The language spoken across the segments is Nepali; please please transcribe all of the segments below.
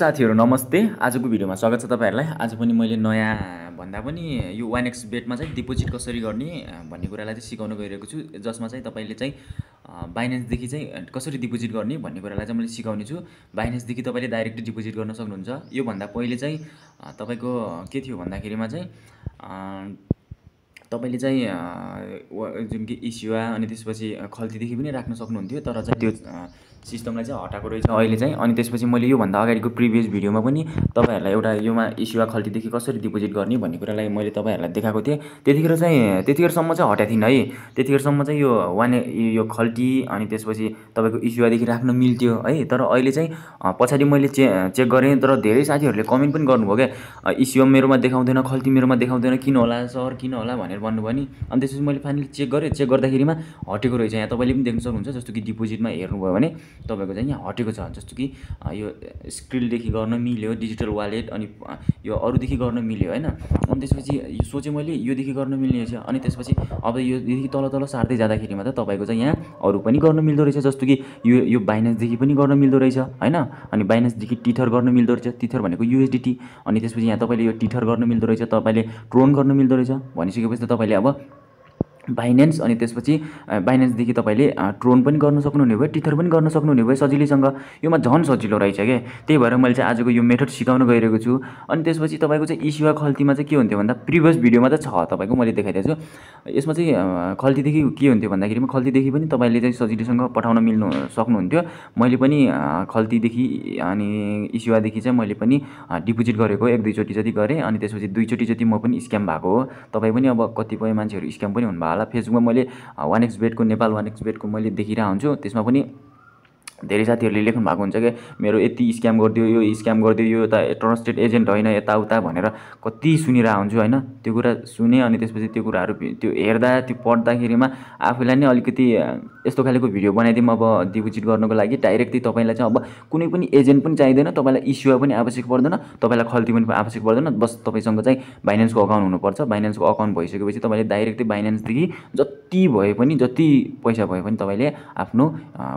साथीहरू नमस्ते आजको भिडियोमा स्वागत छ तपाईँहरूलाई आज पनि मैले नयाँ भन्दा पनि यो वान एक्स बेटमा चाहिँ डिपोजिट कसरी गर्ने भन्ने कुरालाई चाहिँ सिकाउन गइरहेको छु जसमा चाहिँ तपाईँले चाहिँ बाइनेन्सदेखि चाहिँ कसरी डिपोजिट गर्ने भन्ने कुरालाई चाहिँ मैले सिकाउने छु बाइनेन्सदेखि तपाईँले डाइरेक्ट डिपोजिट गर्न सक्नुहुन्छ योभन्दा पहिले चाहिँ तपाईँको के थियो भन्दाखेरिमा चाहिँ तपाईँले चाहिँ जुन कि इसिवा अनि त्यसपछि खल्तीदेखि पनि राख्न सक्नुहुन्थ्यो तर चाहिँ त्यो सिस्टमलाई चाहिँ हटाएको रहेछ अहिले चाहिँ अनि त्यसपछि मैले योभन्दा अगाडिको प्रिभियस भिडियोमा पनि तपाईँहरूलाई एउटा योमा इस्युवा खल्तीदेखि कसरी डिपोजिट गर्ने भन्ने कुरालाई मैले तपाईँहरूलाई देखाएको थिएँ त्यतिखेर चाहिँ त्यतिखेरसम्म चाहिँ हटाएको थिइनँ है त्यतिखेरसम्म चाहिँ यो वान यो खल्ती अनि त्यसपछि तपाईँको इस्युवादेखि राख्न मिल्थ्यो है तर अहिले चाहिँ पछाडि मैले चे चेक गरेँ तर धेरै साथीहरूले कमेन्ट पनि गर्नुभयो क्या इस्युवा मेरोमा देखाउँदैन खल्ती मेरोमा देखाउँदैन किन होला सर किन होला भनेर भन्नुभयो नि अनि त्यसपछि मैले फाइनली चेक गरेँ चेक गर्दाखेरिमा हटेको रहेछ यहाँ तपाईँले पनि देख्न सक्नुहुन्छ जस्तो कि डिपोजिटमा हेर्नुभयो भने तपाईँको चाहिँ यहाँ हटेको छ जस्तो कि यो स्क्रिनदेखि गर्न मिल्यो डिजिटल वालेट अनि यो अरूदेखि गर्न मिल्यो होइन अनि त्यसपछि यो सोचेँ मैले योदेखि गर्न मिल्ने रहेछ अनि त्यसपछि अब योदेखि तल तल सार्दै जाँदाखेरि त तपाईँको चाहिँ यहाँ अरू पनि गर्न मिल्दो रहेछ जस्तो कि यो यो बाइनेन्सदेखि पनि गर्न मिल्दो रहेछ होइन अनि बाइनेन्सदेखि टिथर गर्न मिल्दो रहेछ टिथर भनेको युएसडिटी अनि त्यसपछि यहाँ तपाईँले यो टिथर गर्न मिल्दो रहेछ तपाईँले ट्रोन गर्न मिल्दो रहेछ भनिसकेपछि त तपाईँले अब बाइनेन्स अनि त्यसपछि बाइनेन्सदेखि तपाईँले ट्रोन पनि गर्न सक्नुहुने भयो टिथर पनि गर्न सक्नुहुने भयो सजिलैसँग योमा झन् सजिलो रहेछ क्या त्यही भएर मैले चाहिँ आजको यो मेथड सिकाउन गइरहेको छु अनि त्यसपछि तपाईँको चाहिँ इसिवा खल्तीमा चाहिँ के हुन्थ्यो भन्दा प्रिभियस भिडियोमा चाहिँ छ तपाईँको मैले देखाइदिएको छु यसमा चाहिँ खल्तीदेखि के हुन्थ्यो भन्दाखेरि खल्तीदेखि पनि तपाईँले चाहिँ सजिलैसँग पठाउन मिल्नु सक्नुहुन्थ्यो मैले पनि खल्तीदेखि अनि इस्युवादेखि चाहिँ मैले पनि डिपोजिट गरेको एक दुईचोटि जति गरेँ अनि त्यसपछि दुईचोटि जति म पनि स्क्याम भएको हो तपाईँ पनि अब कतिपय मान्छेहरू स्क्याम पनि हुनुभएको हाल फेसबुकमा मैले वान एक्स बेडको नेपाल वान एक्स बेडको मैले देखिरहेको हुन्छु त्यसमा पनि धेरै साथीहरूले लेख्नु भएको हुन्छ क्या मेरो यति स्क्याम गरिदियो यो स्क्याम गरिदियो यो त ट्रस्टेड एजेन्ट होइन यताउता भनेर कति सुनिरहेको हुन्छु होइन त्यो कुरा सुने अनि त्यसपछि त्यो कुराहरू त्यो हेर्दा त्यो पढ्दाखेरिमा आफूलाई नै अलिकति यस्तो खालको भिडियो बनाइदिउँ अब डिपोजिट गर्नुको लागि डाइरेक्टली तपाईँलाई चाहिँ अब कुनै पनि एजेन्ट पनि चाहिँदैन तपाईँलाई इस्यु पनि आवश्यक पर्दैन तपाईँलाई खल्ती पनि आवश्यक पर्दैन बस तपाईँसँग चाहिँ बाइनेन्सको अकाउन्ट हुनुपर्छ बाइनेन्सको अकाउन्ट भइसकेपछि तपाईँले डाइरेक्टली बाइनेन्सदेखि जति भए पनि जति पैसा भए पनि तपाईँले आफ्नो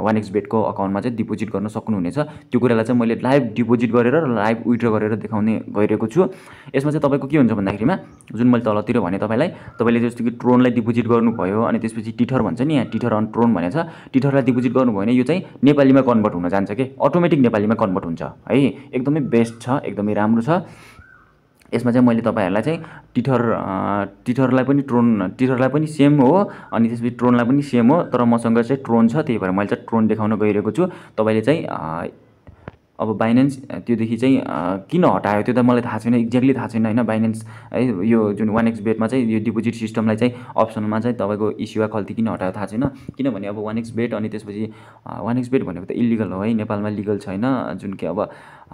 वान एक्स बेडको अकाउन्ट खातामा चाहिँ डिपोजिट गर्न सक्नुहुनेछ त्यो कुरालाई चाहिँ मैले लाइभ डिपोजिट गरेर र लाइभ विड्र गरेर देखाउने गइरहेको छु यसमा चाहिँ तपाईँको के हुन्छ भन्दाखेरिमा जुन मैले तलतिर भने तपाईँलाई तपाईँले जस्तो कि ट्रोनलाई डिपोजिट गर्नुभयो अनि त्यसपछि टिठर भन्छ नि यहाँ टिठर अन ट्रोन भनेछ टिठरलाई डिपोजिट गर्नुभयो भने यो चाहिँ नेपालीमा कन्भर्ट हुन जान्छ कि अटोमेटिक नेपालीमा कन्भर्ट हुन्छ है एकदमै बेस्ट छ एकदमै राम्रो छ यसमा चाहिँ मैले तपाईँहरूलाई चाहिँ टिथर टिथरलाई पनि ट्रोन टिथरलाई पनि सेम हो अनि त्यसपछि ट्रोनलाई पनि सेम हो तर मसँग चाहिँ ट्रोन छ त्यही भएर मैले चाहिँ ट्रोन देखाउन गइरहेको छु तपाईँले चाहिँ अब बाइनेन्स त्योदेखि चाहिँ किन हटायो त्यो त मलाई थाहा छैन एक्ज्याक्टली थाहा छैन होइन बाइनेन्स है यो जुन वान एक्स बेटमा चाहिँ यो डिपोजिट सिस्टमलाई चाहिँ अप्सनमा चाहिँ तपाईँको इस्युवा खल्ती किन हटायो थाहा छैन किनभने अब वान एक्स बेट अनि त्यसपछि वान एक्स बेट भनेको त इलिगल हो है नेपालमा लिगल छैन जुन कि अब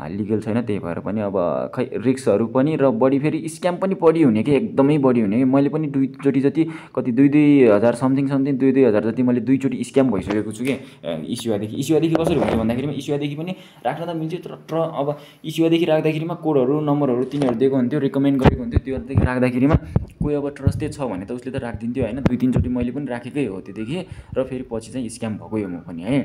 लिगल छैन त्यही भएर पनि अब खै रिक्सहरू पनि र बढी फेरि स्क्याम पनि बढी हुने कि एकदमै बढी हुने कि मैले पनि दुईचोटि जति कति दुई दुई हजार समथिङ समथिङ दुई दुई हजार जति मैले दुईचोटि स्क्याम भइसकेको छु कि इसुवादेखि इस्युवादेखि कसरी हुन्छ भन्दाखेरिमा इस्युवादेखि पनि राख्न त मिल्थ्यो तर ट्र अब इस्युवादेखि राख्दाखेरिमा कोडहरू नम्बरहरू तिनीहरू दिएको हुन्थ्यो रिकमेन्ड गरेको हुन्थ्यो त्योदेखि राख्दाखेरिमा कोही अब ट्रस्टेड छ भने त उसले त राखिदिन्थ्यो होइन दुई तिनचोटि मैले पनि राखेकै हो त्योदेखि र फेरि पछि चाहिँ स्क्याम भएको यो म पनि है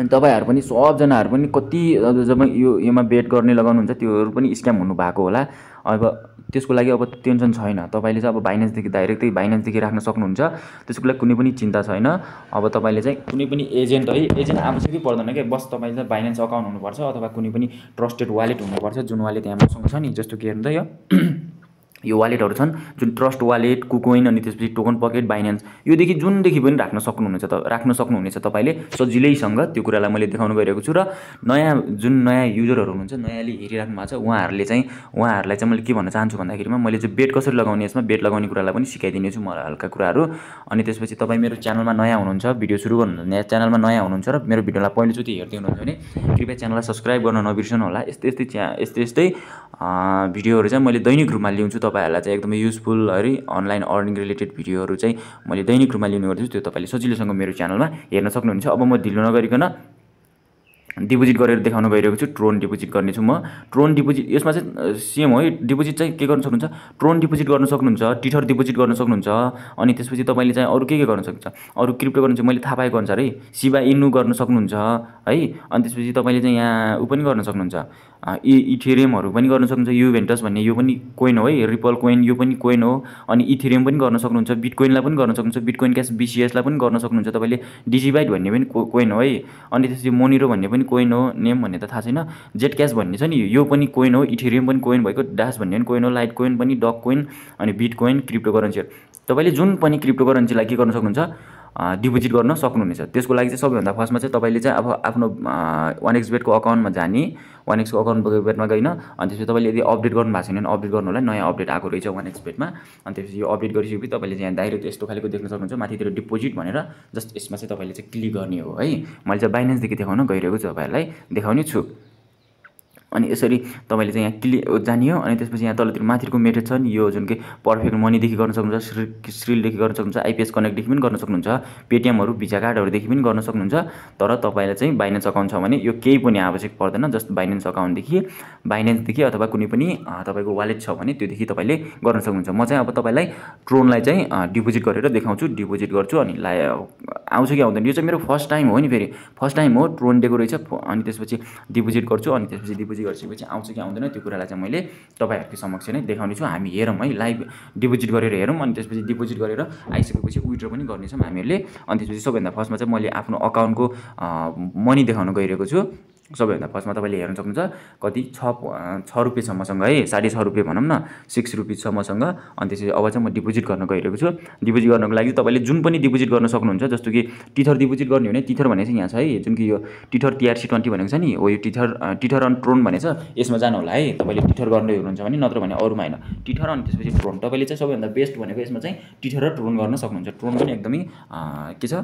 अनि तपाईँहरू पनि सबजनाहरू पनि कति जब यो योमा बेट गर्ने लगाउनुहुन्छ त्योहरू पनि स्क्याम हुनुभएको होला अब त्यसको लागि अब टेन्सन छैन तपाईँले चाहिँ अब बाइनेन्सदेखि डाइरेक्टै बाइनेन्सदेखि राख्न सक्नुहुन्छ त्यसको लागि कुनै पनि चिन्ता छैन अब तपाईँले चाहिँ कुनै पनि एजेन्ट है एजेन्ट आवश्यकै पर्दैन क्या बस तपाईँले चाहिँ बाइनेन्स अकाउन्ट हुनुपर्छ अथवा कुनै पनि ट्रस्टेड वालेट हुनुपर्छ जुन वालेट यहाँ मसँग छ नि जस्तो के हेर्नु त यो यो वालेटहरू छन् जुन ट्रस्ट वालेट कुकोइन अनि त्यसपछि टोकन पकेट बाइनेन्स योदेखि जुनदेखि पनि राख्न सक्नुहुनेछ त राख्न सक्नुहुनेछ तपाईँले सजिलैसँग त्यो कुरालाई मैले देखाउनु गइरहेको छु र नयाँ जुन नयाँ युजरहरू हुनुहुन्छ नयाँले हेरिराख्नु भएको छ उहाँहरूले चाहिँ उहाँहरूलाई चाहिँ मैले के भन्न चाहन्छु भन्दाखेरिमा मैले चाहिँ बेड कसरी लगाउने यसमा बेड लगाउने कुरालाई पनि सिकाइदिनेछु छु मलाई हल्का कुराहरू अनि त्यसपछि तपाईँ मेरो च्यानलमा नयाँ हुनुहुन्छ भिडियो सुरु गर्नुहुन्छ च्यानलमा नयाँ हुनुहुन्छ र मेरो भिडियोलाई पहिलोचोटि हेर्दै हुनुहुन्छ भने कृपया च्यानललाई सब्सक्राइब गर्न नबिर्सनु होला यस्तै यस्तै च्या यस्तै यस्तै भिडियोहरू चाहिँ मैले दैनिक रूपमा ल्याउँछु तपाईँ तपाईँहरूलाई चाहिँ एकदमै युजफुल है अनलाइन अर्निङ रिलेटेड भिडियोहरू चाहिँ मैले दैनिक रूपमा लिने गर्छु त्यो तपाईँले सजिलोसँग मेरो च्यानलमा हेर्न सक्नुहुन्छ अब म ढिलो नगरिकन डिपोजिट गरेर देखाउनु भइरहेको छु ट्रोन डिपोजिट गर्नेछु म ट्रोन डिपोजिट यसमा चाहिँ सेम हो डिपोजिट चाहिँ के गर्न सक्नुहुन्छ ट्रोन डिपोजिट गर्न सक्नुहुन्छ टिठर डिपोजिट गर्न सक्नुहुन्छ अनि त्यसपछि तपाईँले चाहिँ अरू के के गर्न सक्नुहुन्छ अरू क्रिप्टो गर्नु मैले थाहा पाएको अनुसार है सिबा इनु गर्न सक्नुहुन्छ है अनि त्यसपछि तपाईँले चाहिँ यहाँ ऊ पनि गर्न सक्नुहुन्छ इ इथेरियमहरू पनि गर्न सक्नुहुन्छ यु भन्ने यो पनि कोइन हो है रिपल कोइन यो पनि कोइन हो अनि इथेरियम पनि गर्न सक्नुहुन्छ बिटकोइनलाई पनि गर्न सक्नुहुन्छ बिटकोइन क्यास बिसिएसलाई पनि गर्न सक्नुहुन्छ तपाईँले डिजिबाइट भन्ने पनि कोइन हो है अनि त्यसपछि मोनिरो भन्ने पनि कोइन हो नेम भन्ने त थाहा छैन जेट क्यास भन्ने छ नि यो पनि कोइन हो इथेरियम पनि कोइन भएको ड्यास भन्ने पनि कोइन हो लाइट कोइन पनि डक कोइन अनि बिट कोइन क्रिप्टो करेन्सीहरू तपाईँले जुन पनि क्रिप्टो करेन्सीलाई के गर्न सक्नुहुन्छ डिपोजिट गर्न सक्नुहुनेछ त्यसको लागि चाहिँ सबैभन्दा फर्स्टमा चाहिँ तपाईँले चाहिँ अब आफ्नो वान एक्स बेटको अकाउन्टमा जाने वान एक्सको अकाउन्ट बेटमा गइन अनि त्यसपछि तपाईँले यदि अपडेट गर्नु भएको छैन भने अपडेट गर्नु होला नयाँ अपडेट आएको रहेछ वान एक्स बेटमा अनि त्यसपछि यो अपडेट गरिसकेपछि तपाईँले चाहिँ यहाँ डाइरेक्ट यस्तो खालको देख्न सक्नुहुन्छ माथितिर डिपोजिट भनेर जस्ट यसमा चाहिँ तपाईँले चाहिँ क्लिक गर्ने हो है मैले चाहिँ बाइनेन्सदेखि देखाउन गइरहेको छु तपाईँहरूलाई देखाउने छु अनि यसरी तपाईँले चाहिँ यहाँ क्लि जाने अनि त्यसपछि यहाँ तलतिर माथिको मेथड छ नि यो जुन कि पर्फेक्ट मनीदेखि गर्न सक्नुहुन्छ श्री श्रीलदेखि गर्न सक्नुहुन्छ आइपिएस कनेक्टदेखि पनि गर्न सक्नुहुन्छ पेटिएमहरू भिजा कार्डहरूदेखि पनि गर्न सक्नुहुन्छ तर तपाईँलाई चाहिँ बाइनेन्स अकाउन्ट छ भने यो केही पनि आवश्यक पर्दैन जस्ट बाइनेन्स अकाउन्टदेखि बाइनेन्सदेखि अथवा कुनै पनि तपाईँको वालेट छ भने त्योदेखि तपाईँले गर्न सक्नुहुन्छ म चाहिँ अब तपाईँलाई ट्रोनलाई चाहिँ डिपोजिट गरेर देखाउँछु डिपोजिट गर्छु अनि ला आउँछ कि आउँदैन यो चाहिँ मेरो फर्स्ट टाइम हो नि फेरि फर्स्ट टाइम हो ट्रोन डेको रहेछ अनि त्यसपछि डिपोजिट गर्छु अनि त्यसपछि डिपोजिट गरिसकेपछि आउँछ कि आउँदैन त्यो कुरालाई चाहिँ मैले तपाईँहरूको समक्ष नै देखाउने छु हामी हेरौँ है लाइभ डिपोजिट गरेर हेरौँ अनि त्यसपछि डिपोजिट गरेर आइसकेपछि विड्रो पनि गर्नेछौँ हामीहरूले अनि त्यसपछि सबैभन्दा फर्स्टमा चाहिँ मैले आफ्नो अकाउन्टको मनी देखाउन गइरहेको छु सबैभन्दा फर्स्टमा तपाईँले हेर्न सक्नुहुन्छ कति छ छ रुपियाँ छ मसँग है साढे छ रुपियाँ भनौँ न सिक्स रुपिस छ मसँग अनि त्यसपछि अब चाहिँ म डिपोजिट गर्न गइरहेको छु डिपोजिट गर्नको लागि तपाईँले जुन पनि डिपोजिट गर्न सक्नुहुन्छ जस्तो कि टिथर डिपोजिट गर्ने हो भने टिथर भनेको चाहिँ यहाँ छ है जुन कि यो टिथर टिआरसी ट्वेन्टी भनेको छ नि हो यो टिथर टिथर अन ट्रोन भनेको छ यसमा जानु होला है तपाईँले टिथर गर्दै हुनुहुन्छ भने नत्र भने अरूमा होइन टिथर अनि त्यसपछि ट्रोन तपाईँले चाहिँ सबैभन्दा बेस्ट भनेको यसमा चाहिँ टिथर र ट्रोन गर्न सक्नुहुन्छ ट्रोन पनि एकदमै के छ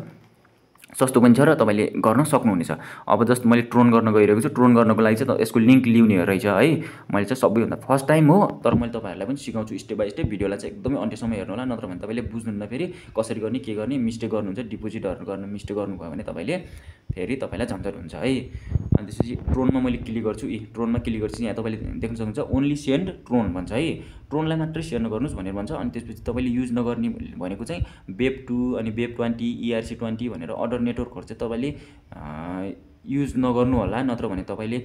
सस्तो पनि छ र तपाईँले गर्न सक्नुहुनेछ अब जस्तो मैले ट्रोन गर्न गइरहेको छु ट्रोन गर्नको लागि चाहिँ यसको लिङ्क लिउने रहेछ है मैले चाहिँ सबैभन्दा फर्स्ट टाइम हो तर मैले तपाईँहरूलाई पनि सिकाउँछु स्टेप बाई स्टेप भिडियोलाई चाहिँ एकदमै अन्त्यसम्म हेर्नु होला नत्र भने तपाईँले बुझ्नुहुन्न फेरि कसरी गर्ने के गर्ने मिस्टेक गर्नुहुन्छ डिपोजिटहरू गर्नु मिस्टेक गर्नुभयो भने तपाईँले फेरि तपाईँलाई झन्झट हुन्छ है अनि त्यसपछि ट्रोनमा मैले क्लिक गर्छु ए ट्रोनमा क्लिक गर्छु यहाँ तपाईँले देख्न सक्नुहुन्छ ओन्ली सेन्ड ट्रोन भन्छ है ट्रोनलाई मात्रै सेयर नगर्नुहोस् भनेर भन्छ अनि त्यसपछि तपाईँले युज नगर्ने भनेको चाहिँ बेब टू अनि BEP twenty ERC e twenty भनेर अडर नेटवर्कहरू चाहिँ तपाईँले युज नगर्नु होला नत्र भने तपाईँले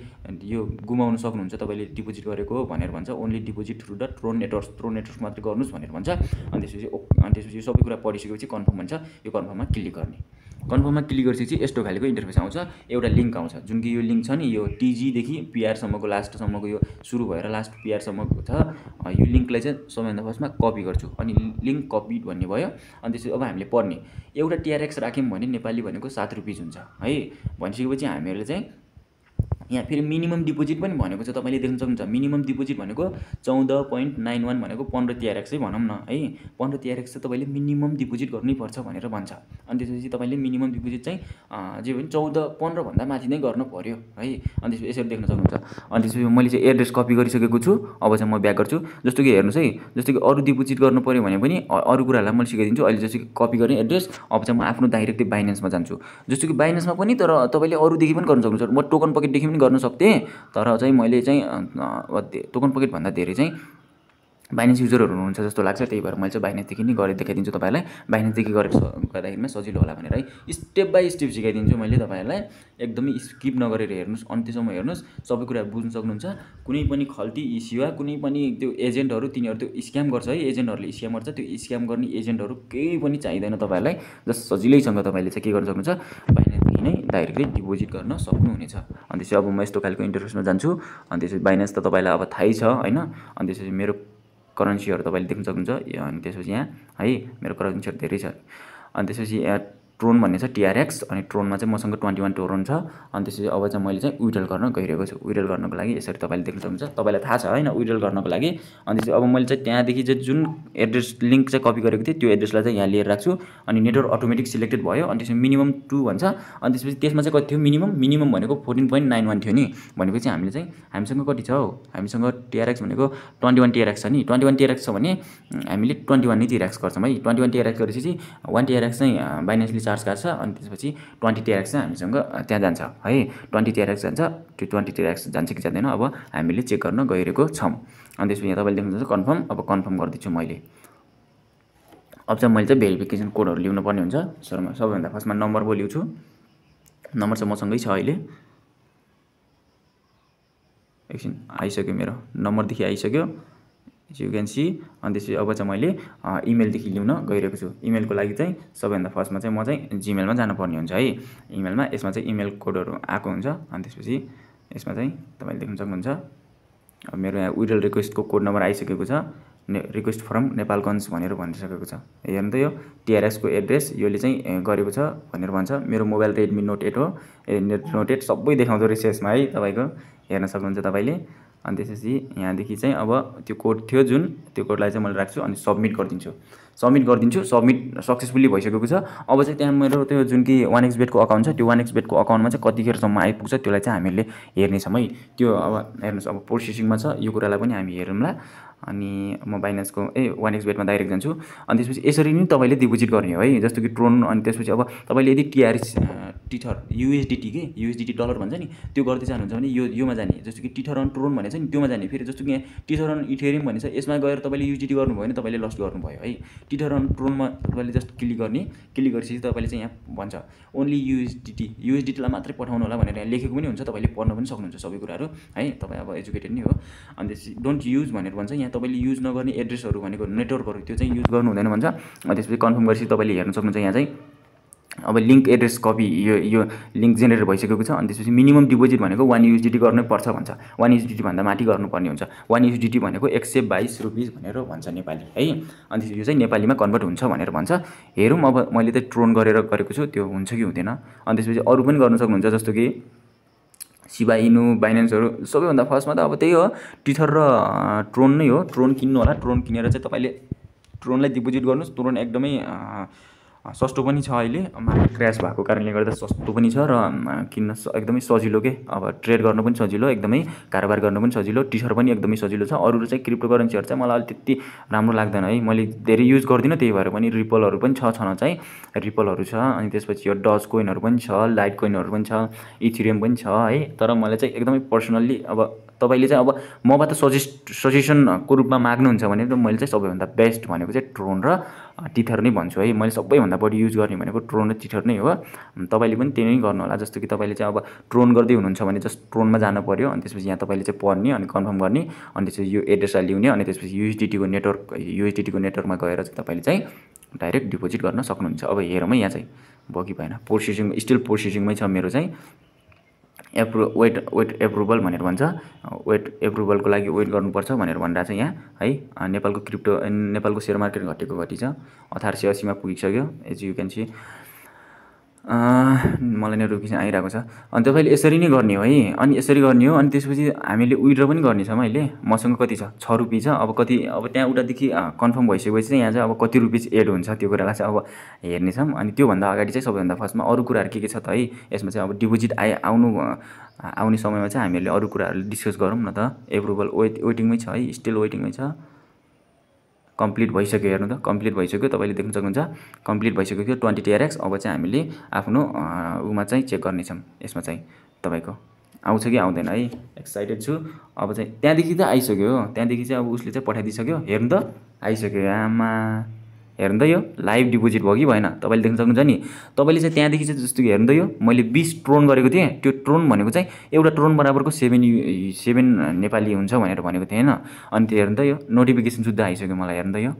यो गुमाउनु सक्नुहुन्छ तपाईँले डिपोजिट गरेको भनेर भन्छ only deposit through the Tron network Tron network मात्रै गर्नुहोस् भनेर भन्छ अनि त्यसपछि अनि त्यसपछि यो सबै कुरा पढिसकेपछि कन्फर्म भन्छ यो कन्फर्ममा क्लिक गर्ने कन्फर्ममा क्लिक गरिसकेपछि यस्तो खालको इन्टरफेस आउँछ एउटा लिङ्क आउँछ जुन कि यो लिङ्क छ नि यो टिजीदेखि पिआरसम्मको लास्टसम्मको यो सुरु भएर लास्ट पिआरसम्मको छ यो लिङ्कलाई चाहिँ सबैभन्दा फर्स्टमा कपी गर्छु अनि लिङ्क कपी भन्ने भयो अनि त्यसपछि अब हामीले पढ्ने एउटा टिआरएक्स राख्यौँ भने नेपाली भनेको सात रुपिज हुन्छ है भनिसकेपछि हामीहरूले चाहिँ यहाँ फेरि मिनिमम डिपोजिट पनि भनेको छ तपाईँले देख्न सक्नुहुन्छ मिनिमम डिपोजिट भनेको चौध पोइन्ट नाइन वान भनेको पन्ध्र तिहार भनौँ न है पन्ध्र तिआरएक्स एक्स चाहिँ तपाईँले मिनिमम डिपोजिट गर्नै पर्छ भनेर भन्छ अनि त्यसपछि तपाईँले मिनिमम डिपोजिट चाहिँ जे भने चौध पन्ध्रभन्दा माथि नै गर्नु पऱ्यो है अनि त्यसपछि यसरी देख्न सक्नुहुन्छ अनि त्यसपछि मैले चाहिँ एड्रेस कपी गरिसकेको छु अब चाहिँ म ब्याक गर्छु जस्तो कि हेर्नुहोस् है जस्तो कि अरू डिपोजिट गर्नु पऱ्यो भने पनि अरू कुराहरूलाई मैले सिकाइदिन्छु अहिले जस्तो कि कपी गर्ने एड्रेस अब चाहिँ म आफ्नो डाइरेक्टली बाइनेन्समा जान्छु जस्तो कि बाइनेन्समा पनि तर तपाईँले अरूदेखि पनि गर्नु सक्नुहुन्छ म टोकन पकेटदेखि पनि पनि गर्न सक्थेँ तर चाहिँ मैले चाहिँ टोकन पकेटभन्दा धेरै चाहिँ बाइनेन्स युजरहरू हुनुहुन्छ जस्तो लाग्छ त्यही भएर मैले चाहिँ बाइनेन्सदेखि नै गरेर देखाइदिन्छु तपाईँलाई बाइनेन्सदेखि गरेर गर्दाखेरिमा सजिलो होला भनेर है स्टेप बाई स्टेप सिकाइदिन्छु मैले तपाईँहरूलाई एकदमै स्किप नगरेर हेर्नुहोस् अन्त्यसम्म हेर्नुहोस् सबै कुरा बुझ्नु सक्नुहुन्छ कुनै पनि खल्ती इस्यु वा कुनै पनि त्यो एजेन्टहरू तिनीहरू त्यो स्क्याम गर्छ है एजेन्टहरूले स्क्याम गर्छ त्यो स्क्याम गर्ने एजेन्टहरू केही पनि चाहिँदैन तपाईँहरूलाई जस सजिलैसँग तपाईँले चाहिँ के गर्नु सक्नुहुन्छ बाइनेन्स यहीँ नै डाइरेक्टली डिपोजिट गर्न सक्नुहुनेछ अनि त्यसपछि अब म यस्तो खालको इन्टरफेसमा जान्छु अनि त्यसपछि बाइनेन्स त तपाईँलाई अब थाहै छ होइन अनि त्यसपछि मेरो करेन्सीहरू तपाईँले देख्न सक्नुहुन्छ अनि त्यसपछि यहाँ है मेरो करेन्सीहरू धेरै छ अनि त्यसपछि यहाँ ट्रोन भन्ने छ टिआरएक्स अनि ट्रोनमा चाहिँ मसँग ट्वेन्टी वान टोरोन छ अनि त्यसपछि अब चाहिँ मैले चाहिँ विड्रल गर्न गइरहेको छु विड्रल गर्नको लागि यसरी तपाईँले देख्नुहुन्छ सक्नुहुन्छ तपाईँलाई थाहा छ होइन विड्रल गर्नको लागि अनि त्यसपछि अब मैले चाहिँ त्यहाँदेखि चाहिँ जुन एड्रेस लिङ्क चाहिँ कपी गरेको थिएँ त्यो एड्रेसलाई चाहिँ यहाँ लिएर राख्छु अनि नेटवर्क अटोमेटिक सिलेक्टेड भयो अनि त्यसपछि मिनिमम टू भन्छ अनि त्यसपछि त्यसमा चाहिँ कति थियो मिनिमम मिनिमम भनेको फोर्टिन पोइन्ट नाइन वान थियो नि भनेपछि हामीले चाहिँ हामीसँग कति छ हौ हामीसँग टिआरएक्स भनेको ट्वेन्टी वान टिआरएक्स छ नि ट्वेन्टी वान टिआरएक्स छ भने हामीले ट्वेन्टी वान नै टिआरएक्स गर्छौँ है ट्वेन्टी वान टिआरएक्स गरेपछि वान टिआरएक्स चाहिँ बाइनेन्सली चार्ज गर्छ अनि त्यसपछि ट्वेन्टी टेरेक्स चाहिँ हामीसँग त्यहाँ जान्छ है ट्वेन्टी टेराक्स जान्छ त्यो ट्वेन्टी टेराक्स जान्छ कि जाँदैन अब हामीले चेक गर्न गइरहेको छौँ अनि त्यसपछि यहाँ तपाईँले देख्नुहुन्छ कन्फर्म अब कन्फर्म गरिदिन्छु मैले अब चाहिँ मैले चाहिँ भेरिफिकेसन कोडहरू लिनु पर्ने हुन्छ सर म सबैभन्दा फर्स्टमा नम्बर बोलिउँछु नम्बर चाहिँ मसँगै छ अहिले एकछिन आइसक्यो मेरो नम्बरदेखि आइसक्यो यु क्यान सी अनि त्यसपछि अब चाहिँ मैले इमेलदेखि ल्याउन गइरहेको छु इमेलको लागि चाहिँ सबैभन्दा फर्स्टमा चाहिँ म चाहिँ जिमेलमा जानुपर्ने हुन्छ है इमेलमा यसमा चाहिँ इमेल कोडहरू आएको हुन्छ अनि त्यसपछि यसमा चाहिँ तपाईँले देख्न सक्नुहुन्छ मेरो यहाँ विड्रल रिक्वेस्टको कोड नम्बर आइसकेको छ ने रिक्वेस्ट फर्म नेपालगञ्ज भनेर भनिसकेको छ हेर्नु त यो टिआरएसको एड्रेस योले चाहिँ गरेको छ भनेर भन्छ मेरो मोबाइल रेडमी नोट एट हो नोट एट सबै देखाउँदो रहेछ यसमा है तपाईँको हेर्न सक्नुहुन्छ तपाईँले अनि त्यसपछि यहाँदेखि चाहिँ अब त्यो कोड थियो जुन त्यो कोडलाई चाहिँ मैले राख्छु अनि सब्मिट गरिदिन्छु सब्मिट गरिदिन्छु सब्मिट सक्सेसफुल्ली भइसकेको छ अब चाहिँ त्यहाँ मेरो त्यो जुन कि वान एक्स बेडको अकाउन्ट छ त्यो वान एक्स बेडको अकाउन्टमा चाहिँ कतिखेरसम्म आइपुग्छ त्यसलाई चाहिँ हामीले हेर्नेछौँ है त्यो अब हेर्नुहोस् अब प्रोसेसिङमा छ यो कुरालाई पनि हामी हेरौँला अनि म बाइनेन्सको ए वान एक्स बेटमा डाइरेक्ट जान्छु अनि त्यसपछि यसरी नै तपाईँले डिपोजिट गर्ने हो है जस्तो कि ट्रोन अनि त्यसपछि अब तपाईँले यदि टिआरएस टिथर युएसडिटी के युएसडिटी डलर भन्छ नि त्यो गर्दै जानुहुन्छ भने यो योमा जाने जस्तो कि टिथर अन ट्रोन भनेछ नि त्योमा जाने फेरि जस्तो कि यहाँ टिथर अन इथेरियम भन्छ यसमा गएर तपाईँले युजिटी गर्नुभयो भने तपाईँले लस्ट गर्नुभयो है टिथर अन ट्रोनमा तपाईँले जस्ट क्लिक गर्ने क्लिक गरिसकेपछि तपाईँले चाहिँ यहाँ भन्छ ओन्ली युएसडिटी युएसडिटीलाई मात्रै पठाउनु होला भनेर यहाँ लेखेको पनि हुन्छ तपाईँले पढ्न पनि सक्नुहुन्छ सबै कुराहरू है तपाईँ अब एजुकेटेड नै हो अनि त्यसपछि डोन्ट युज भनेर भन्छ यहाँ तपाईँले युज नगर्ने एड्रेसहरू भनेको नेटवर्कहरू त्यो चाहिँ युज गर्नु हुँदैन भन्छ त्यसपछि कन्फर्म गरेपछि तपाईँले हेर्न सक्नुहुन्छ यहाँ चाहिँ अब लिङ्क एड्रेस कपी यो यो लिङ्क जेनेरेट भइसकेको छ अनि त्यसपछि मिनिमम डिपोजिट भनेको वान युएसडिटी गर्नै पर्छ भन्छ वान भन्दा माथि गर्नुपर्ने हुन्छ वान युएसडिटी भनेको एक सय बाइस रुपिस भनेर भन्छ नेपाली है अनि यो चाहिँ नेपालीमा कन्भर्ट हुन्छ भनेर भन्छ हेरौँ अब मैले त ट्रोन गरेर गरेको छु त्यो हुन्छ कि हुँदैन अनि त्यसपछि अरू पनि गर्न सक्नुहुन्छ जस्तो कि सिभाइनु, बाइनेन्सहरू सबैभन्दा फर्स्टमा त अब त्यही हो टिथर र ट्रोन नै हो ट्रोन किन्नु होला ट्रोन किनेर चाहिँ तपाईँले ट्रोनलाई डिपोजिट गर्नुहोस् ट्रोन एकदमै सस्तो पनि छ अहिले मार्केट क्र्यास भएको कारणले गर्दा सस्तो पनि छ र किन्न एकदमै सजिलो के अब ट्रेड गर्नु पनि सजिलो एकदमै कारोबार गर्नु पनि सजिलो टिसर पनि एकदमै सजिलो छ अरू चाहिँ क्रिप्टो करेन्सीहरू चाहिँ मलाई अलिक त्यति राम्रो लाग्दैन है मैले धेरै युज गर्दिनँ त्यही भएर पनि रिपलहरू पनि छ छन चाहिँ रिपलहरू छ अनि त्यसपछि यो डज कोइनहरू पनि छ लाइट कोइनहरू पनि छ इथिरियम पनि छ है तर मलाई चाहिँ एकदमै पर्सनल्ली अब तपाईँले चाहिँ अब मबाट सजेस्ट सजेसनको रूपमा माग्नुहुन्छ भने त मैले चाहिँ सबैभन्दा बेस्ट भनेको चाहिँ ट्रोन र टिथर नै भन्छु है मैले सबैभन्दा बढी युज गर्ने भनेको ट्रोन र टिथर नै हो तपाईँले पनि त्यही नै गर्नु होला जस्तो कि तपाईँले चाहिँ अब ट्रोन गर्दै हुनुहुन्छ भने जस्ट ट्रोनमा जानु पऱ्यो अनि त्यसपछि यहाँ तपाईँले चाहिँ पढ्ने अनि कन्फर्म गर्ने अनि त्यसपछि यो एड्रेसलाई लिउने अनि त्यसपछि युएसडिटीको नेटवर्क युएसडिटीको नेटवर्कमा गएर चाहिँ तपाईँले चाहिँ डाइरेक्ट डिपोजिट गर्न सक्नुहुन्छ अब हेरौँ है यहाँ चाहिँ भयो भएन प्रोसेसिङ स्टिल प्रोसेसिङमै छ मेरो चाहिँ एप्रु वेट वेट एप्रुभल भनेर भन्छ वेट एप्रुभलको लागि वेट गर्नुपर्छ भनेर भनिरहेको छ यहाँ है नेपालको क्रिप्टो नेपालको सेयर मार्केट घटेको घटी छ अठार सय असीमा पुगिसक्यो एज यु क्यान सी मलाई नोटिफिकेसन आइरहेको छ अनि तपाईँले यसरी नै गर्ने हो है अनि यसरी गर्ने हो अनि त्यसपछि हामीले विड्र पनि गर्नेछौँ अहिले मसँग कति छ छ रुपियाँ छ अब कति अब त्यहाँ उतादेखि कन्फर्म भइसकेपछि चाहिँ यहाँ चाहिँ अब कति रुपिज एड हुन्छ त्यो कुरालाई चाहिँ अब हेर्नेछौँ अनि त्योभन्दा अगाडि चाहिँ सबैभन्दा फर्स्टमा अरू कुराहरू के के छ त है यसमा चाहिँ अब डिपोजिट आइ आउनु आउने समयमा चाहिँ हामीहरूले अरू कुराहरू डिस्कस गरौँ न त एप्रुभल वेट वेटिङमै छ है स्टिल वेटिङमै छ कम्प्लिट भइसक्यो हेर्नु त कम्प्लिट भइसक्यो तपाईँले देख्न सक्नुहुन्छ कम्प्लिट भइसक्यो थियो ट्वेन्टी टिआरएक्स अब चाहिँ हामीले आफ्नो उमा चाहिँ चेक गर्नेछौँ यसमा चाहिँ तपाईँको आउँछ कि आउँदैन है एक्साइटेड छु अब चाहिँ त्यहाँदेखि त आइसक्यो हो त्यहाँदेखि चाहिँ अब उसले चाहिँ पठाइदिइसक्यो हेर्नु त आइसक्यो आमा हेर्नु त यो लाइभ डिपोजिट भयो कि भएन तपाईँले देख्न सक्नुहुन्छ नि तपाईँले चाहिँ त्यहाँदेखि चाहिँ जस्तो कि हेर्नु त यो मैले बिस ट्रोन गरेको थिएँ त्यो ट्रोन भनेको चाहिँ एउटा ट्रोन बराबरको सेभेन सेभेन नेपाली हुन्छ भनेर भनेको थिएँ होइन अनि त्यो हेर्नु त यो नोटिफिकेसन सुद्धा आइसक्यो मलाई हेर्नु त यो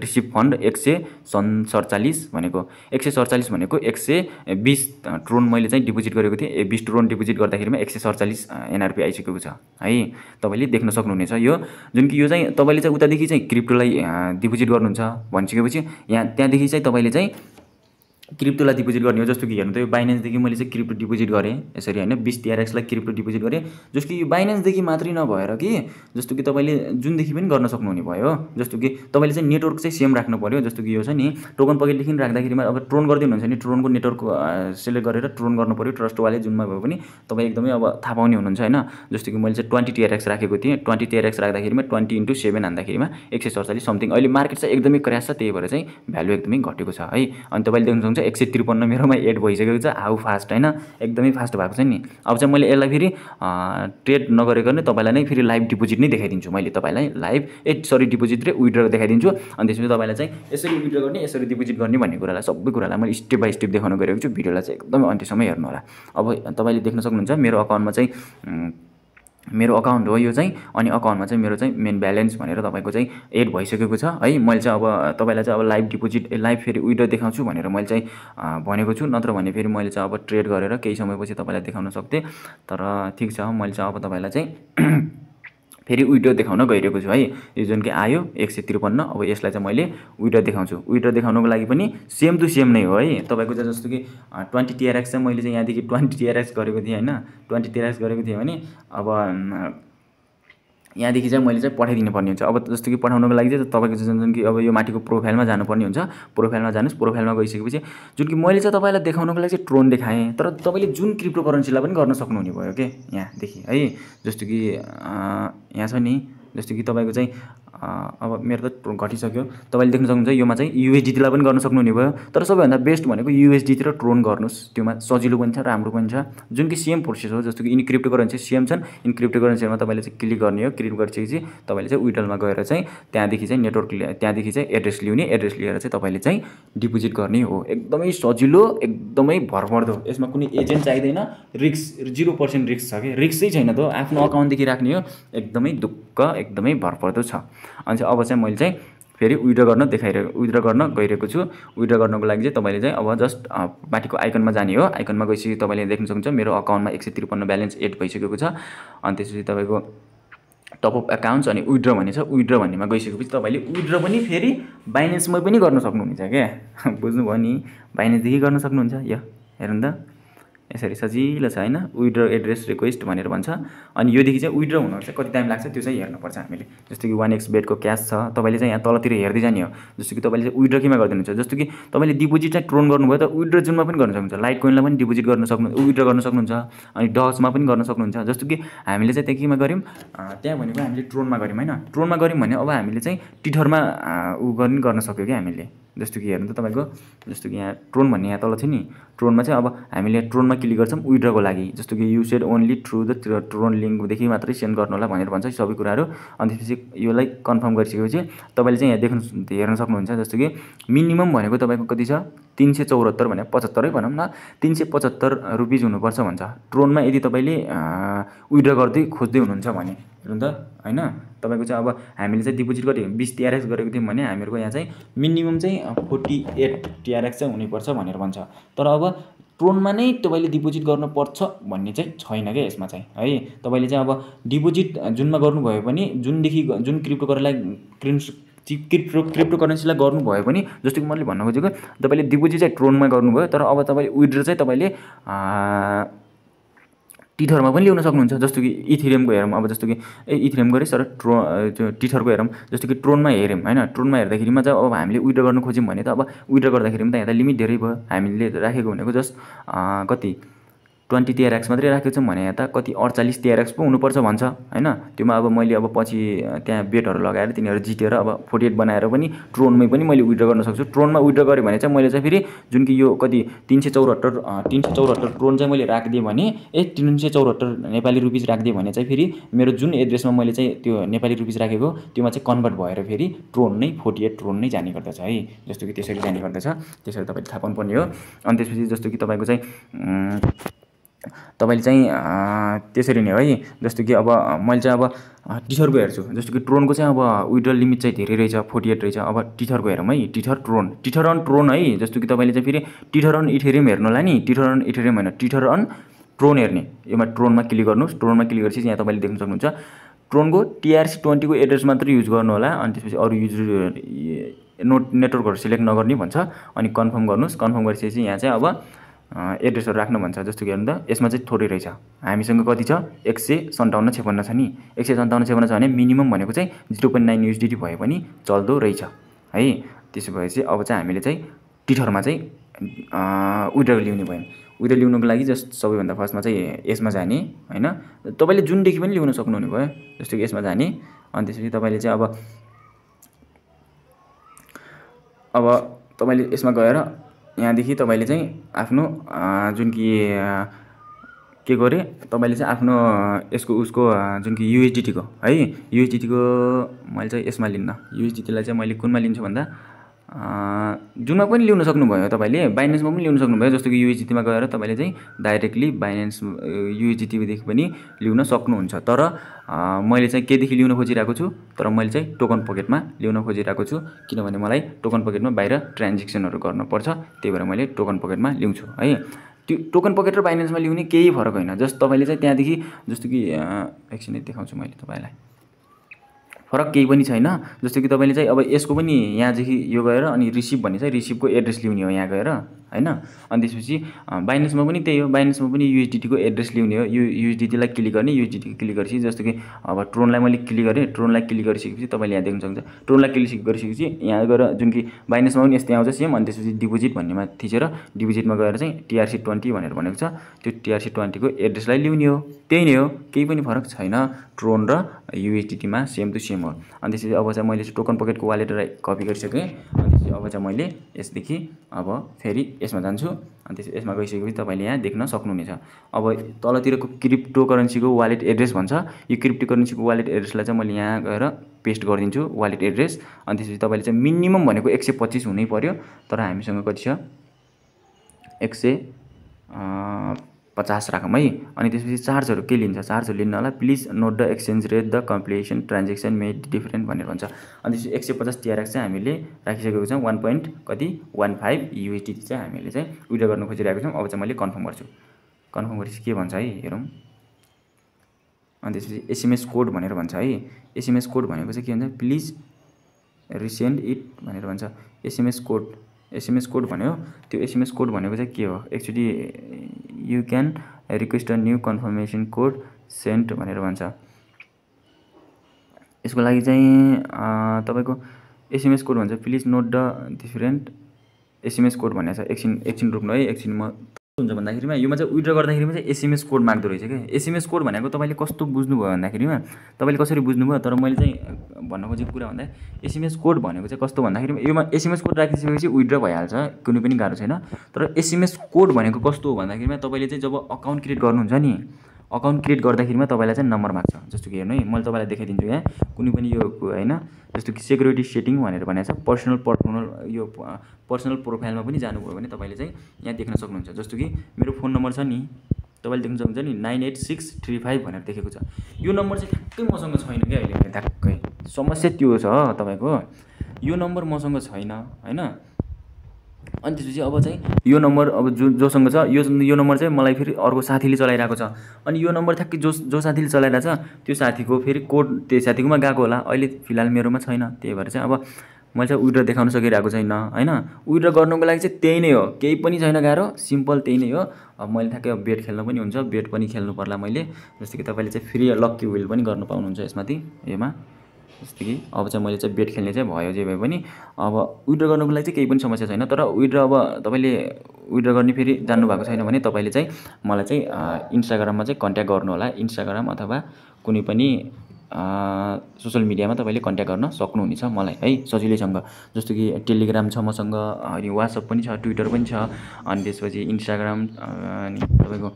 रिसिभ फन्ड एक सय सन् सडचालिस भनेको एक सय सडचालिस भनेको एक सय बिस ट्रोन मैले चाहिँ डिपोजिट गरेको थिएँ बिस ट्रोन डिपोजिट गर्दाखेरिमा एक सय सडचालिस एनआरपी आइसकेको छ है तपाईँले देख्न सक्नुहुनेछ यो जुन कि यो चाहिँ तपाईँले चाहिँ उतादेखि चाहिँ क्रिप्टोलाई डिपोजिट गर्नुहुन्छ भनिसकेपछि यहाँ त्यहाँदेखि चाहिँ तपाईँले चाहिँ क्रिप्टोलाई डिपोजिट गर्ने हो जस्तो कि हेर्नु त यो बाइनेन्सदेखि मैले चाहिँ क्रिप्टो डिपोजिट गरेँ यसरी होइन बिस टिआरएक्सलाई क्रिप्टो डिपोजिट गरेँ जस्तो कि यो बाइनेन्सदेखि मात्रै नभएर कि जस्तो कि तपाईँले जुनदेखि पनि गर्न सक्नुहुने भयो जस्तो कि तपाईँले चाहिँ नेटवर्क चाहिँ सेम राख्नु पऱ्यो जस्तो कि यो छ नि टोकन पकेटदेखि राख्दाखेरिमा अब ट्रोन गरिदिनु हुन्छ ट्रोनको नेटवर्क सेलेक्ट गरेर ट्रोन गर्नु पऱ्यो ट्रस्ट वाले जुनमा भयो पनि तपाईँ एकदमै अब थाहा पाउने हुनुहुन्छ होइन जस्तो कि मैले चाहिँ ट्वेन्टी टिआरएक्स राखेको थिएँ ट्वेन्टी टिआरएक्स राख्दाखेरिमा ट्वेन्टी इन्टू सेभेन हान्दाखेरिमा एक सय सडचालिस समथिङ अहिले मार्केट चाहिँ एकदमै क्र्यास छ त्यही भएर चाहिँ भ्यालु एकदमै घटेको छ है अनि तपाईँले देख्नु हुन्छ एक सय त्रिपन्न मेरोमा एड भइसकेको छ हाउ फास्ट होइन एकदमै फास्ट भएको छ नि अब चाहिँ मैले यसलाई फेरि ट्रेड नगरेको नै तपाईँलाई नै फेरि लाइभ डिपोजिट नै देखाइदिन्छु मैले तपाईँलाई लाइभ ए सरी डिपोजिट र विड्र देखाइदिन्छु अनि त्यसपछि तपाईँलाई चाहिँ यसरी विड्र गर्ने यसरी डिपोजिट गर्ने भन्ने कुरालाई सबै कुरालाई मैले स्टेप बाई स्टेप देखाउनु गरेको छु भिडियोलाई चाहिँ एकदमै अन्त्यसम्म हेर्नु होला अब तपाईँले देख्न सक्नुहुन्छ मेरो अकाउन्टमा चाहिँ मेरो अकाउन्ट हो यो चाहिँ अनि अकाउन्टमा चाहिँ मेरो चाहिँ मेन ब्यालेन्स भनेर तपाईँको चाहिँ एड भइसकेको छ है मैले चाहिँ अब तपाईँलाई चाहिँ अब लाइभ डिपोजिट लाइभ फेरि विड्रो देखाउँछु भनेर मैले चाहिँ भनेको छु नत्र भने फेरि मैले चाहिँ अब ट्रेड गरेर केही समयपछि तपाईँलाई देखाउन सक्थेँ तर ठिक छ मैले चाहिँ अब तपाईँलाई चाहिँ फेरि विड्रो देखाउन गइरहेको छु है यो जुन कि आयो एक सय त्रिपन्न अब यसलाई चाहिँ मैले विड्रो देखाउँछु विड्रो देखाउनुको लागि पनि सेम टु सेम नै हो है तपाईँको चाहिँ जस्तो कि ट्वेन्टी टिआरएक्स चाहिँ मैले चाहिँ यहाँदेखि ट्वेन्टी टिआरएक्स गरेको थिएँ होइन ट्वेन्टी टिआरएक्स गरेको थिएँ भने अब यहाँदेखि चाहिँ मैले चाहिँ पठाइदिनु पर्ने हुन्छ अब जस्तो कि पठाउनुको लागि चाहिँ तपाईँको जुन जुन कि अब यो माथिको प्रोफाइलमा जानुपर्ने हुन्छ प्रोफाइलमा जानुहोस् प्रोफाइलमा गइसकेपछि जुन कि मैले चाहिँ तपाईँलाई देखाउनुको लागि चाहिँ ट्रोन देखाएँ तर तपाईँले जुन क्रिप्टो करेन्सीलाई पनि गर्न सक्नुहुने भयो कि यहाँदेखि है जस्तो कि यहाँ छ नि जस्तो कि तपाईँको चाहिँ अब मेरो त घटिसक्यो तपाईँले देख्न सक्नुहुन्छ योमा चाहिँ युएसडिटीलाई पनि गर्न सक्नुहुने भयो तर सबैभन्दा बेस्ट भनेको युएसडीतिर ट्रोन गर्नुहोस् त्योमा सजिलो पनि छ राम्रो पनि छ जुन कि सेम प्रोसेस हो जस्तो कि इन करेन्सी सेम छन् इन क्रिप्टो करेन्सीहरूमा तपाईँले चाहिँ क्लिक गर्ने हो क्लिक गरिसकेपछि तपाईँले चाहिँ विडलमा गएर चाहिँ त्यहाँदेखि चाहिँ नेटवर्क त्यहाँदेखि चाहिँ एड्रेस लिउने एड्रेस लिएर चाहिँ तपाईँले चाहिँ डिपोजिट गर्ने हो एकदमै सजिलो एकदमै भरपर्दो यसमा कुनै एजेन्ट चाहिँदैन रिक्स जिरो पर्सेन्ट रिक्स छ कि रिक्सै छैन त आफ्नो अकाउन्टदेखि राख्ने हो एकदमै दुःख एकदमै भरपर्दो छ अनि चाहिँ अब चाहिँ मैले चाहिँ फेरि विड्र गर्न देखाइरहेको विड्र गर्न गइरहेको छु विड्र गर्नको लागि चाहिँ तपाईँले चाहिँ अब जस्ट माथिको आइकनमा जाने हो आइकनमा गएपछि तपाईँले देख्न सक्नुहुन्छ मेरो अकाउन्टमा एक सय त्रिपन्न ब्यालेन्स एड भइसकेको छ अनि त्यसपछि तपाईँको टपअप एकाउन्ट्स अनि विड्र भन्ने छ विड्र भन्नेमा गइसकेपछि तपाईँले विड्र पनि फेरि बाइनेन्समै पनि गर्न सक्नुहुन्छ क्या बुझ्नुभयो नि बाइनेन्सदेखि गर्न सक्नुहुन्छ यो हेर्नु त यसरी सजिलो छ होइन विड्रो एड्रेस रिक्वेस्ट भनेर भन्छ अनि योदेखि चाहिँ विड्रो चाहिँ कति टाइम लाग्छ त्यो चाहिँ हेर्नुपर्छ हामीले जस्तो कि वान एक्स बेडको क्यास छ तपाईँले चाहिँ यहाँ तलतिर हेर्दै जाने हो जस्तो कि तपाईँले चाहिँ विड्रो केमा गरिदिनुहुन्छ जस्तो कि तपाईँले डिपोजिट चाहिँ ट्रोन गर्नुभयो त विड्र जुनमा पनि गर्न सक्नुहुन्छ लाइट कोइनलाई पनि डिपोजिट गर्न सक्नु विड्र गर्न सक्नुहुन्छ अनि डजमा पनि गर्न सक्नुहुन्छ जस्तो कि हामीले चाहिँ त्यहाँ केमा गऱ्यौँ त्यहाँ भनेको हामीले ट्रोनमा गऱ्यौँ होइन ट्रोनमा गऱ्यौँ भने अब हामीले चाहिँ टिठरमा ऊ पनि गर्न सक्यो कि हामीले जस्तो कि हेर्नु त तपाईँको जस्तो कि यहाँ ट्रोन भन्ने यहाँ तल छ नि ट्रोनमा चाहिँ अब हामीले ट्रोनमा क्लिक गर्छौँ विड्रको लागि जस्तो कि used only through the Tron लिङ्कदेखि मात्रै सेन्ड गर्नु होला भनेर भन्छ सबै कुराहरू अनि त्यसपछि योलाई कन्फर्म गरिसकेपछि तपाईँले चाहिँ यहाँ देख्नु हेर्न सक्नुहुन्छ जस्तो कि मिनिमम भनेको तपाईँको कति छ तिन सय चौहत्तर भने पचहत्तरै भनौँ न तिन सय पचहत्तर रुपिज हुनुपर्छ भन्छ ट्रोनमा यदि तपाईँले विड्र गर्दै खोज्दै हुनुहुन्छ भने हेर्नु त होइन तपाईँको चाहिँ अब हामीले चाहिँ डिपोजिट गऱ्यौँ बिस टिआरएक्स गरेको थियौँ भने हामीहरूको यहाँ चाहिँ मिनिमम चाहिँ फोर्टी एट टिआरएक्स चाहिँ हुनेपर्छ भनेर भन्छ तर अब ट्रोनमा नै तपाईँले डिपोजिट गर्नुपर्छ भन्ने चाहिँ छैन क्या यसमा चाहिँ है तपाईँले चाहिँ अब डिपोजिट जुनमा गर्नुभयो भने जुनदेखि जुन क्रिप्टो गरेलाई क्रिन्स क्रिप्टो क्रिप्टो करेन्सीलाई गर्नुभयो भने जस्तो कि मैले भन्न खोजेको तपाईँले डिपोजिट चाहिँ ट्रोनमा गर्नुभयो तर अब तपाईँले विड्रो चाहिँ तपाईँले टिथरमा पनि ल्याउन सक्नुहुन्छ जस्तो कि इथिरेमको हेरौँ अब जस्तो कि ए इथिरेम रहेछ र ट्रो त्यो टिथरको हेरौँ जस्तो कि ट्रोनमा हेऱ्यौँ होइन ट्रोनमा हेर्दाखेरिमा चाहिँ अब हामीले विड्र गर्नु खोज्यौँ भने त अब विड्र गर्दाखेरि पनि त यहाँ त लिमिट धेरै भयो हामीले राखेको भनेको जस्ट कति ट्वेन्टी टिआरएक्स मात्रै राखेको छौँ भने यता कति अडचालिस टिआरएक्स पो हुनुपर्छ भन्छ होइन त्योमा अब मैले अब पछि त्यहाँ बेटहरू लगाएर तिनीहरू जितेर अब फोर्टी एट बनाएर पनि ट्रोनमै पनि मैले विड्र गर्न सक्छु ट्रोनमा विड्र गरेँ भने चाहिँ मैले चाहिँ फेरि जुन कि यो कति तिन सय चौरात्तर तिन सय चौरात्तर ट्रोन चाहिँ मैले राखिदिएँ भने ए तिन सय चौरात्तर नेपाली रुपिज राखिदिएँ भने चाहिँ फेरि मेरो जुन एड्रेसमा मैले चाहिँ त्यो नेपाली रुपिज राखेको त्योमा चाहिँ कन्भर्ट भएर फेरि ट्रोन नै फोर्टी एट ट्रोन नै जाने गर्दछ है जस्तो कि त्यसरी जाने गर्दछ त्यसरी तपाईँले थाहा पाउनुपर्ने हो अनि त्यसपछि जस्तो कि तपाईँको चाहिँ तपाईँले चाहिँ त्यसरी नै है जस्तो कि अब मैले चाहिँ अब टिथरको हेर्छु जस्तो कि ट्रोनको चाहिँ अब विड्रल लिमिट चाहिँ धेरै रहेछ फोर्टी एट रहेछ अब टिथरको हेरौँ है tether Tron tether on Tron है जस्तो कि तपाईँले चाहिँ फेरि टिथर अन इथेरियम हेर्नुलाई नि टिथर अन इथेरियम होइन टिथर अन ट्रोन हेर्ने योमा ट्रोनमा क्लिक गर्नुहोस् ट्रोनमा क्लिक गरेपछि यहाँ तपाईँले देख्न सक्नुहुन्छ ट्रोनको टिआरसी ट्वेन्टीको एड्रेस मात्रै युज गर्नु होला अनि त्यसपछि अरू युज नोट नेटवर्कहरू सिलेक्ट नगर्ने भन्छ अनि कन्फर्म गर्नुहोस् कन्फर्म गरिसकेपछि यहाँ चाहिँ अब एड्रेसहरू राख्नु भन्छ जस्तो कि हेर्नु त यसमा चाहिँ थोरै रहेछ हामीसँग कति छ एक सय सन्ताउन्न छेपन्न छ नि एक सय सन्ताउन्न छेपन्न छ भने मिनिमम भनेको चाहिँ जिरो पोइन्ट नाइन युएसडिटी भए पनि चल्दो रहेछ है त्यसो भएपछि अब चाहिँ हामीले चाहिँ टिठरमा चाहिँ विड्रो ल्याउने भयो विड्रो ल्याउनुको लागि जस्ट सबैभन्दा फर्स्टमा चाहिँ यसमा जाने होइन तपाईँले जुनदेखि पनि ल्याउन सक्नुहुने भयो जस्तो कि यसमा जाने अनि त्यसपछि तपाईँले चाहिँ अब अब तपाईँले यसमा गएर यहाँदेखि तपाईँले चाहिँ आफ्नो जुन कि के गरे तपाईँले चाहिँ आफ्नो यसको उसको जुन कि युएचडिटीको है युएचडिटीको मैले चाहिँ यसमा लिन्न युएचडिटीलाई चाहिँ मैले कुनमा लिन्छु भन्दा जुनमा पनि ल्याउन सक्नुभयो तपाईँले बाइनेन्समा पनि ल्याउन सक्नुभयो जस्तो कि युएजिटीमा गएर तपाईँले चाहिँ डाइरेक्टली बाइनेन्स युएजिटीदेखि पनि ल्याउन सक्नुहुन्छ तर मैले चाहिँ केदेखि ल्याउन खोजिरहेको छु तर मैले चाहिँ टोकन पकेटमा ल्याउन खोजिरहेको छु किनभने मलाई टोकन पकेटमा बाहिर ट्रान्जेक्सनहरू गर्नुपर्छ त्यही भएर मैले टोकन पकेटमा ल्याउँछु है त्यो टोकन पकेट र बाइनेन्समा ल्याउने केही फरक होइन जस्तो तपाईँले चाहिँ त्यहाँदेखि जस्तो कि एकछिनै देखाउँछु मैले तपाईँलाई फरक केही पनि छैन जस्तो कि तपाईँले चाहिँ अब यसको पनि यहाँदेखि यो गएर अनि रिसिभ भन्ने चाहिँ रिसिभको एड्रेस ल्याउने हो यहाँ गएर होइन अनि त्यसपछि बाइनेन्समा पनि त्यही हो बाइनेन्समा पनि युएसडिटीको एड्रेस ल्याउने हो यु युएसडिटीलाई क्लिक गर्ने युएसडिटी क्लिक गरेपछि जस्तो कि अब ट्रोनलाई मैले क्लिक गरेँ ट्रोनलाई क्लिक गरिसकेपछि तपाईँले यहाँ देख्न सक्नुहुन्छ ट्रोनलाई क्लिक गरिसकेपछि यहाँ गएर जुन कि बाइनेन्समा पनि यस्तै आउँछ सेम अनि त्यसपछि डिपोजिट भन्नेमा थिचेर डिपोजिटमा गएर चाहिँ टिआरसी ट्वेन्टी भनेर भनेको छ त्यो टिआरसी ट्वेन्टीको एड्रेसलाई लिउने हो त्यही नै हो केही पनि फरक छैन ट्रोन र युएसडिटीमा सेम टु सेम हो अनि त्यसपछि अब चाहिँ मैले टोकन पकेटको वालेटलाई कपी गरिसकेँ अनि त्यसपछि अब चाहिँ मैले यसदेखि अब फेरि यसमा जान्छु अनि त्यस यसमा गइसकेपछि तपाईँले यहाँ देख्न सक्नुहुनेछ अब तलतिरको क्रिप्टो करेन्सीको वालेट एड्रेस भन्छ यो क्रिप्टो करेन्सीको वालेट एड्रेसलाई चाहिँ मैले यहाँ गएर पेस्ट गरिदिन्छु वालेट एड्रेस अनि त्यसपछि तपाईँले चाहिँ मिनिमम भनेको एक सय पच्चिस हुनै पऱ्यो तर हामीसँग कति छ एक सय पचास है अनि त्यसपछि चार्जहरू के लिन्छ चार्जहरू होला please note the exchange rate the completion transaction made different भनेर भन्छ अनि त्यसपछि एक सय पचास टिआरएक्स चाहिँ हामीले राखिसकेको छौँ वान पोइन्ट कति वान फाइभ युएसडी चाहिँ हामीले चाहिँ विड्रो गर्न खोजिरहेको छौँ अब चाहिँ मैले कन्फर्म गर्छु कन्फर्म गरेपछि के भन्छ है हेरौँ अनि त्यसपछि एसएमएस कोड भनेर भन्छ है एसएमएस कोड भनेको चाहिँ के भन्छ प्लिज रिसेन्ड इट भनेर भन्छ एसएमएस कोड एसएमएस कोड भन्यो त्यो एसएमएस कोड भनेको चाहिँ के हो actually you can request a new confirmation code sent भनेर भन्छ यसको लागि चाहिँ तपाईँको एसएमएस कोड भन्छ please note the different SMS code भनेको छ एकछिन एकछिन रोक्नु है एकछिन म हुन्छ भन्दाखेरिमा योमा चाहिँ विड्र गर्दाखेरिमा चाहिँ एसएमएस कोड माग्दो रहेछ क्या एसएमएस कोड भनेको तपाईँले कस्तो बुझ्नुभयो भन्दाखेरिमा तपाईँले कसरी बुझ्नुभयो तर मैले चाहिँ भन्न खोजेको कुरा भन्दा एसएमएस कोड भनेको चाहिँ कस्तो भन्दाखेरि योमा एसएमएस कोड राखिसकेपछि विड्र भइहाल्छ कुनै पनि गाह्रो छैन तर एसएमएस कोड भनेको कस्तो हो भन्दाखेरिमा तपाईँले चाहिँ जब अकाउन्ट क्रिएट गर्नुहुन्छ नि अकाउन्ट क्रिएट गर्दाखेरिमा तपाईँलाई चाहिँ नम्बर माग्छ जस्तो कि हेर्नु है मैले तपाईँलाई देखाइदिन्छु यहाँ कुनै पनि यो होइन जस्तो कि सेक्युरिटी सेटिङ भनेर भनेको छ पर्सनल पर्सनल यो पर्सनल प्रोफाइलमा पनि जानुभयो भने तपाईँले चाहिँ यहाँ देख्न सक्नुहुन्छ जस्तो कि मेरो फोन नम्बर छ नि तपाईँले देख्न सक्नुहुन्छ नि nine eight six three five भनेर देखेको छ यो नम्बर चाहिँ ठ्याक्कै मसँग छैन क्या अहिले ठ्याक्कै समस्या त्यो छ तपाईँको यो नम्बर मसँग छैन होइन अनि त्यसपछि अब चाहिँ यो नम्बर अब जो जोसँग छ यो यो नम्बर चाहिँ मलाई फेरि अर्को साथीले चलाइरहेको छ अनि यो नम्बर ठ्याक्कै जो जो साथीले चलाइरहेको छ त्यो साथीको फेरि कोड त्यो साथीकोमा गएको होला अहिले फिलहाल मेरोमा छैन त्यही भएर चाहिँ अब मैले चाहिँ विड्र देखाउन सकिरहेको छैन होइन विड्र गर्नुको लागि चाहिँ त्यही नै हो केही पनि छैन गाह्रो सिम्पल त्यही नै हो अब मैले ठ्याक्कै बेट खेल्नु पनि हुन्छ बेट पनि खेल्नु पर्ला मैले जस्तो कि तपाईँले चाहिँ फ्री लक्की विल पनि गर्नु पाउनुहुन्छ यसमाथि योमा जस्तो कि अब चाहिँ मैले चाहिँ बेट खेल्ने चाहिँ भयो जे भए पनि अब विड्र गर्नुको लागि चाहिँ केही पनि समस्या छैन तर विड्र अब तपाईँले विड्र गर्ने फेरि जान्नुभएको छैन भने तपाईँले चाहिँ मलाई चाहिँ इन्स्टाग्राममा चाहिँ कन्ट्याक्ट गर्नु होला इन्स्टाग्राम अथवा कुनै पनि सोसियल मिडियामा तपाईँले कन्ट्याक्ट गर्न सक्नुहुनेछ मलाई है सजिलैसँग जस्तो कि टेलिग्राम छ मसँग अनि वाट्सएप पनि छ ट्विटर पनि छ अनि त्यसपछि इन्स्टाग्राम अनि तपाईँको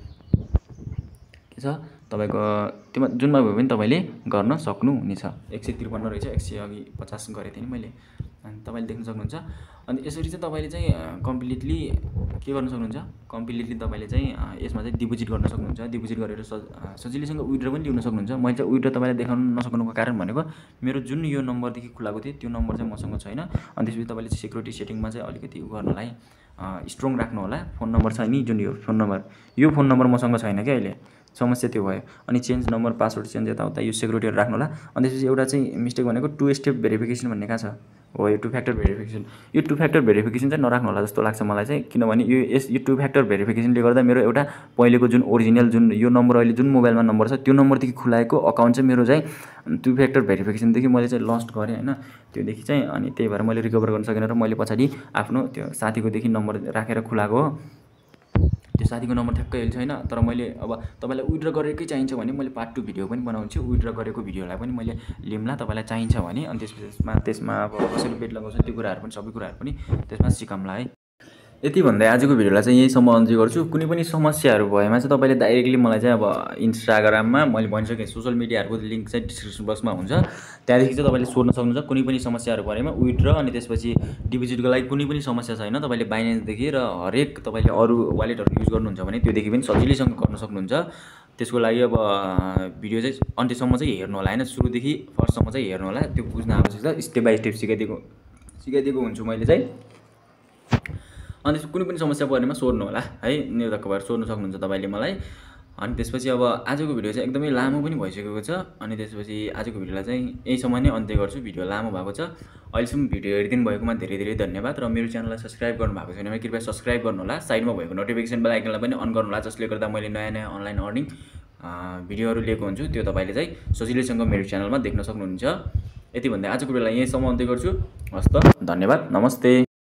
के छ तपाईँको त्यो जुनमा भयो भने तपाईँले गर्न सक्नुहुनेछ एक सय त्रिपन्न रहेछ एक सय अघि पचास गरेको थिएँ नि मैले अनि तपाईँले देख्न सक्नुहुन्छ अन्त यसरी चाहिँ तपाईँले चाहिँ कम्प्लिटली के गर्न सक्नुहुन्छ कम्प्लिटली तपाईँले चाहिँ यसमा चाहिँ डिपोजिट गर्न सक्नुहुन्छ डिपोजिट गरेर सज सजिलैसँग विड्र पनि लिन सक्नुहुन्छ मैले चाहिँ विड्र तपाईँलाई देखाउनु नसक्नुको कारण भनेको मेरो जुन यो नम्बरदेखि खुलाएको थियो त्यो नम्बर चाहिँ मसँग छैन अनि त्यसपछि तपाईँले चाहिँ सेक्युरिटी सेटिङमा चाहिँ अलिकति उ गर्नलाई स्ट्रङ राख्नु होला फोन नम्बर छ नि जुन यो फोन नम्बर यो फोन नम्बर मसँग छैन क्या अहिले समस्या त्यो भयो अनि चेन्ज नम्बर पासवर्ड चेन्ज यताउता यो सेक्युरिटीहरू राख्नु होला अनि त्यसपछि एउटा चाहिँ मिस्टेक भनेको टु स्टेप भेरिफिकेसन भन्ने कहाँ छ हो यो टु फ्याक्टर भेरिफिकेसन यो टु फ्याक्टर भेरिफिकेसन चाहिँ नराख्नु होला जस्तो लाग्छ मलाई चाहिँ किनभने यो यस यो टु फ्याक्टर भेरिफिकेसनले गर्दा मेरो एउटा पहिलेको जुन ओरिजिनल जुन यो नम्बर अहिले जुन मोबाइलमा नम्बर छ त्यो नम्बरदेखि खुलाएको अकाउन्ट चाहिँ मेरो चाहिँ टु फ्याक्टर भेरिफिकेसनदेखि मैले चाहिँ लस्ट गरेँ होइन त्योदेखि चाहिँ अनि त्यही भएर मैले रिकभर गर्न सकिनँ र मैले पछाडि आफ्नो त्यो साथीकोदेखि नम्बर राखेर खुलाएको हो त्यो साथीको नम्बर ठ्याक्कै अहिले छैन तर मैले अब तपाईँलाई विड्र गरेकै चाहिन्छ भने मैले पार्ट टू भिडियो पनि बनाउँछु विड्र गरेको भिडियोलाई पनि मैले लिम्ला तपाईँलाई चाहिन्छ भने अनि त्यसमा त्यसमा अब कसरी बेड लगाउँछ त्यो कुराहरू पनि सबै कुराहरू पनि त्यसमा सिकाउँला है यति भन्दै आजको भिडियोलाई चाहिँ यहीसम्म अन्त्य गर्छु कुनै पनि समस्याहरू भएमा चाहिँ तपाईँले डाइरेक्टली मलाई चाहिँ अब इन्स्टाग्राममा मैले भनिसकेँ सोसियल मिडियाहरूको लिङ्क चाहिँ डिस्क्रिप्सन बक्समा हुन्छ त्यहाँदेखि चाहिँ तपाईँले सोध्न सक्नुहुन्छ कुनै पनि समस्याहरू भएमा विथड्र अनि त्यसपछि डिपोजिटको लागि कुनै पनि समस्या छैन तपाईँले बाइनेन्सदेखि र हरेक तपाईँले अरू वालेटहरू युज गर्नुहुन्छ भने त्योदेखि पनि सजिलैसँग गर्न सक्नुहुन्छ त्यसको लागि अब भिडियो चाहिँ अन्त्यसम्म चाहिँ हेर्नु होला होइन सुरुदेखि फर्स्टसम्म चाहिँ हेर्नु होला त्यो बुझ्न आवश्यक छ स्टेप बाई स्टेप सिकाइदिएको सिकाइदिएको हुन्छु मैले चाहिँ अनि कुनै पनि समस्या परेमा सोध्नु होला है निर्धक्क भएर सोध्नु सक्नुहुन्छ तपाईँले मलाई अनि त्यसपछि अब आजको भिडियो चाहिँ एकदमै लामो पनि भइसकेको छ अनि त्यसपछि आजको भिडियोलाई चाहिँ यहीसम्म नै अन्त्य गर्छु भिडियो लामो भएको छ अहिलेसम्म भिडियो हेरिदिनु भएकोमा धेरै धेरै धन्यवाद र मेरो च्यानललाई सब्सक्राइब गर्नुभएको छैन भने कृपया सब्सक्राइब होला साइडमा भएको नोटिफिकेसन बेल आइकनलाई पनि अन गर्नु होला जसले गर्दा मैले नयाँ नयाँ अनलाइन अर्निङ भिडियोहरू लिएको हुन्छु त्यो तपाईँले चाहिँ सजिलैसँग मेरो च्यानलमा देख्न सक्नुहुन्छ यति भन्दै आजको भिडियोलाई यहीँसम्म अन्त्य गर्छु हस् त धन्यवाद नमस्ते